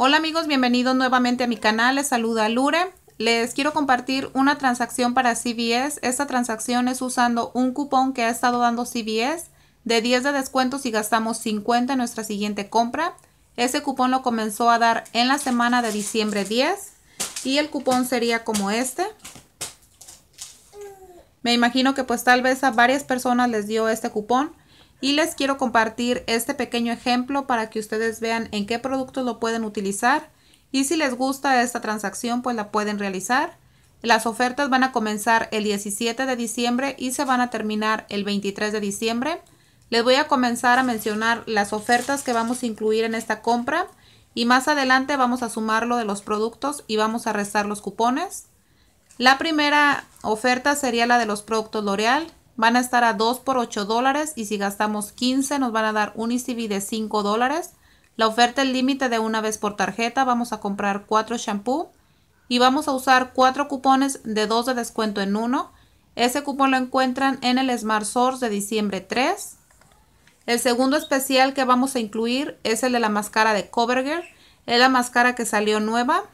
Hola amigos, bienvenidos nuevamente a mi canal, les saluda Lure. Les quiero compartir una transacción para CVS. Esta transacción es usando un cupón que ha estado dando CVS de 10 de descuento si gastamos 50 en nuestra siguiente compra. Ese cupón lo comenzó a dar en la semana de diciembre 10 y el cupón sería como este. Me imagino que pues tal vez a varias personas les dio este cupón y les quiero compartir este pequeño ejemplo para que ustedes vean en qué productos lo pueden utilizar y si les gusta esta transacción pues la pueden realizar. Las ofertas van a comenzar el 17 de diciembre y se van a terminar el 23 de diciembre. Les voy a comenzar a mencionar las ofertas que vamos a incluir en esta compra y más adelante vamos a sumar lo de los productos y vamos a restar los cupones. La primera oferta sería la de los productos L'Oreal van a estar a 2 por 8 dólares y si gastamos 15 nos van a dar un ICB de 5 dólares. La oferta es límite de una vez por tarjeta, vamos a comprar 4 shampoo y vamos a usar 4 cupones de 2 de descuento en uno. Ese cupón lo encuentran en el Smart Source de diciembre 3. El segundo especial que vamos a incluir es el de la máscara de Covergirl. Es la máscara que salió nueva.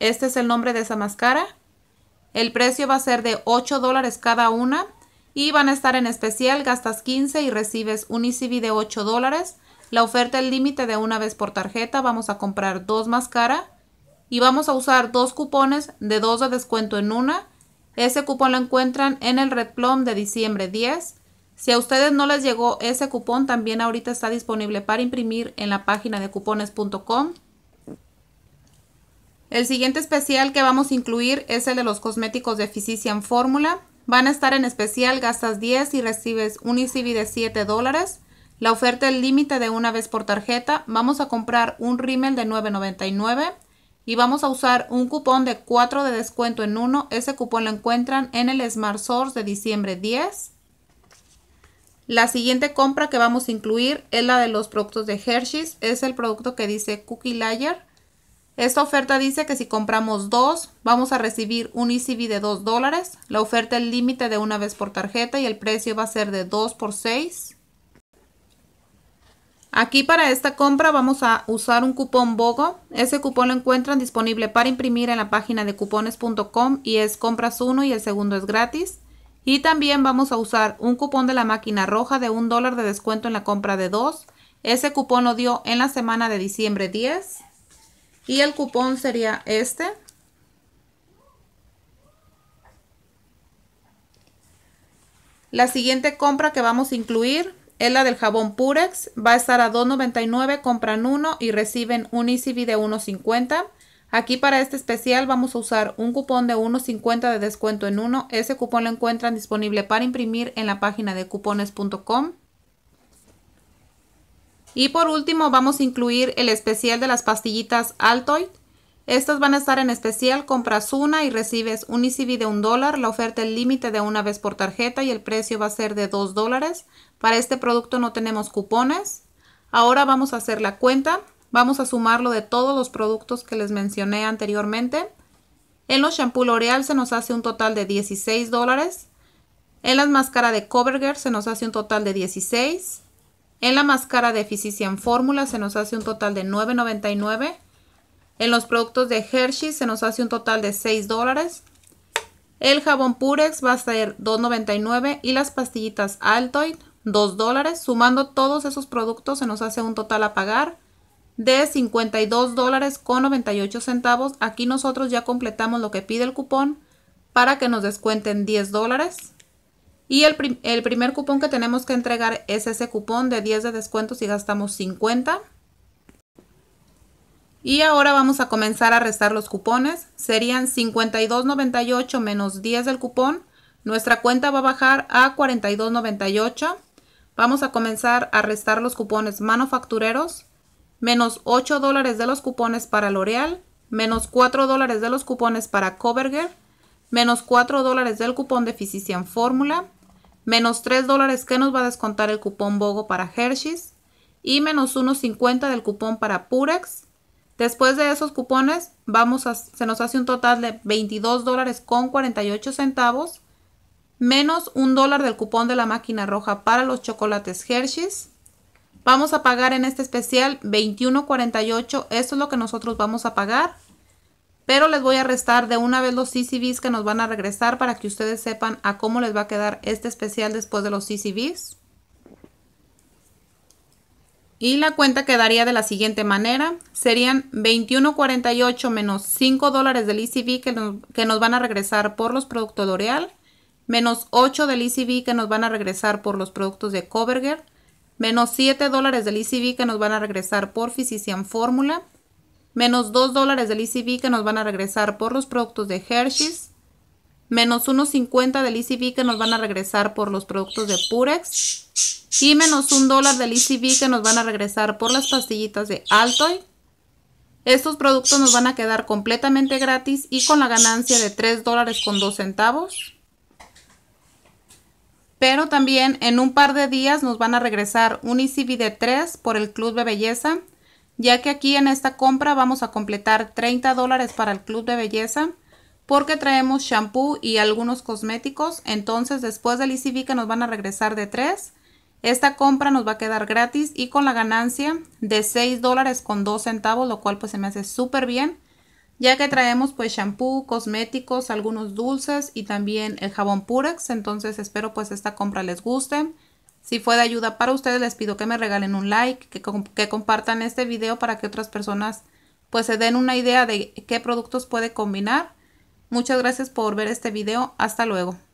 Este es el nombre de esa máscara. El precio va a ser de 8 dólares cada una. Y van a estar en especial, gastas 15 y recibes un ECB de 8 dólares. La oferta el límite de una vez por tarjeta, vamos a comprar dos más cara y vamos a usar dos cupones de dos de descuento en una. Ese cupón lo encuentran en el Red Plum de diciembre 10. Si a ustedes no les llegó ese cupón, también ahorita está disponible para imprimir en la página de cupones.com. El siguiente especial que vamos a incluir es el de los cosméticos de Physician Formula. Van a estar en especial, gastas 10 y recibes un ICB de 7 dólares. La oferta es límite de una vez por tarjeta. Vamos a comprar un rímel de 9.99 y vamos a usar un cupón de 4 de descuento en uno. Ese cupón lo encuentran en el Smart Source de diciembre 10. La siguiente compra que vamos a incluir es la de los productos de Hershey's. Es el producto que dice Cookie Layer. Esta oferta dice que si compramos dos, vamos a recibir un ECB de 2 dólares. La oferta es límite de una vez por tarjeta y el precio va a ser de 2 por 6. Aquí para esta compra vamos a usar un cupón BOGO. Ese cupón lo encuentran disponible para imprimir en la página de cupones.com y es compras uno y el segundo es gratis. Y también vamos a usar un cupón de la máquina roja de un dólar de descuento en la compra de dos. Ese cupón lo dio en la semana de diciembre 10. Y el cupón sería este. La siguiente compra que vamos a incluir es la del jabón Purex. Va a estar a $2.99, compran uno y reciben un ECB de $1.50. Aquí para este especial vamos a usar un cupón de 1.50 de descuento en uno. Ese cupón lo encuentran disponible para imprimir en la página de cupones.com. Y por último vamos a incluir el especial de las pastillitas Altoid. Estas van a estar en especial, compras una y recibes un ECB de un dólar, la oferta es límite de una vez por tarjeta y el precio va a ser de dos dólares. Para este producto no tenemos cupones. Ahora vamos a hacer la cuenta, vamos a sumarlo de todos los productos que les mencioné anteriormente. En los shampoo L'Oreal se nos hace un total de 16 dólares. En las máscaras de CoverGirl se nos hace un total de 16 en la máscara de en Fórmula se nos hace un total de $9.99. En los productos de Hershey se nos hace un total de $6 dólares. El jabón Purex va a ser $2.99 y las pastillitas Altoid $2 dólares. Sumando todos esos productos se nos hace un total a pagar de $52.98. centavos. Aquí nosotros ya completamos lo que pide el cupón para que nos descuenten $10 dólares. Y el, primer cupón que tenemos que entregar es ese cupón de 10 de descuento si gastamos 50. Y ahora vamos a comenzar a restar los cupones. Serían 52.98 menos 10 del cupón. Nuestra cuenta va a bajar a 42.98. Vamos a comenzar a restar los cupones manufactureros. Menos 8 dólares de los cupones para L'Oreal. Menos 4 dólares de los cupones para CoverGirl Menos 4 dólares del cupón de Physician Fórmula menos 3 dólares que nos va a descontar el cupón BOGO para Hershey's y menos 1.50 del cupón para Purex. Después de esos cupones, vamos a, se nos hace un total de 22 dólares con 48 centavos, menos 1 dólar del cupón de la máquina roja para los chocolates Hershey's. Vamos a pagar en este especial 21.48, esto es lo que nosotros vamos a pagar pero les voy a restar de una vez los CCBs que nos van a regresar para que ustedes sepan a cómo les va a quedar este especial después de los CCBs. Y la cuenta quedaría de la siguiente manera. Serían 21.48 menos 5 dólares del ECB que nos, van a regresar por los productos de L'Oreal, menos 8 del ECB que nos van a regresar por los productos de Coverger, menos 7 dólares del ECB que nos van a regresar por Physician Formula, menos 2 dólares del ECB que nos van a regresar por los productos de Hershey's, menos 1.50 del ECB que nos van a regresar por los productos de Purex y menos 1 dólar del ECB que nos van a regresar por las pastillitas de Altoy. Estos productos nos van a quedar completamente gratis y con la ganancia de 3 dólares con 2 centavos. Pero también en un par de días nos van a regresar un ECB de 3 por el Club de Belleza ya que aquí en esta compra vamos a completar 30 dólares para el club de belleza porque traemos shampoo y algunos cosméticos, entonces después del ICV que nos van a regresar de 3, esta compra nos va a quedar gratis y con la ganancia de 6 dólares con 2 centavos, lo cual pues se me hace súper bien, ya que traemos pues shampoo, cosméticos, algunos dulces y también el jabón Purex, entonces espero pues esta compra les guste. Si fue de ayuda para ustedes, les pido que me regalen un like, que, compartan este video para que otras personas pues se den una idea de qué productos puede combinar. Muchas gracias por ver este video. Hasta luego.